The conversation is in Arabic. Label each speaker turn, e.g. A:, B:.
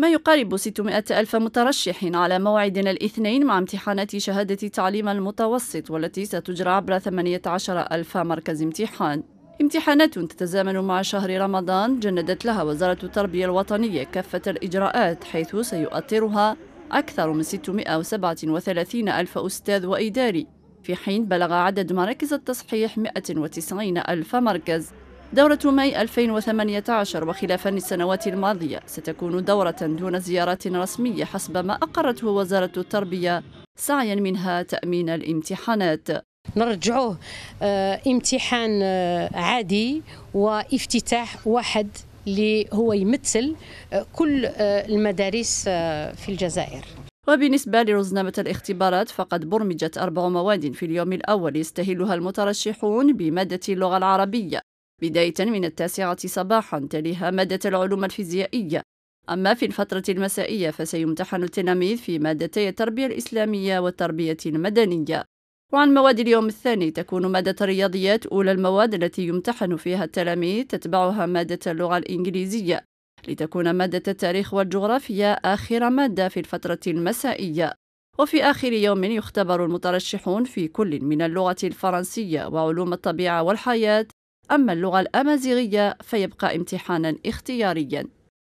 A: ما يقارب 600 ألف مترشح على موعدنا الاثنين مع امتحانات شهادة تعليم المتوسط والتي ستجرى عبر 18 ألف مركز امتحان امتحانات تتزامن مع شهر رمضان جندت لها وزارة التربية الوطنية كافة الإجراءات حيث سيؤطرها أكثر من 637 ألف أستاذ وإداري في حين بلغ عدد مراكز التصحيح 190 ألف مركز دورة ماي 2018 وخلافا للسنوات الماضية ستكون دورة دون زيارات رسمية حسب ما أقرته وزارة التربية سعيا منها تأمين الامتحانات نرجعوه آه، امتحان آه،
B: عادي وافتتاح واحد اللي هو يمثل آه، كل المدارس في الجزائر
A: وبالنسبة لرزنامة الاختبارات فقد برمجت أربع مواد في اليوم الأول يستهلها المترشحون بمادة اللغة العربية بداية من التاسعة صباحا تليها مادة العلوم الفيزيائية أما في الفترة المسائية فسيمتحن التلاميذ في مادتي التربية الإسلامية والتربية المدنية وعن مواد اليوم الثاني تكون مادة الرياضيات أولى المواد التي يمتحن فيها التلاميذ تتبعها مادة اللغة الإنجليزية لتكون مادة التاريخ والجغرافيا آخر مادة في الفترة المسائية وفي آخر يوم يختبر المترشحون في كل من اللغة الفرنسية وعلوم الطبيعة والحياة أما اللغة الأمازيغية فيبقى امتحانا اختياريا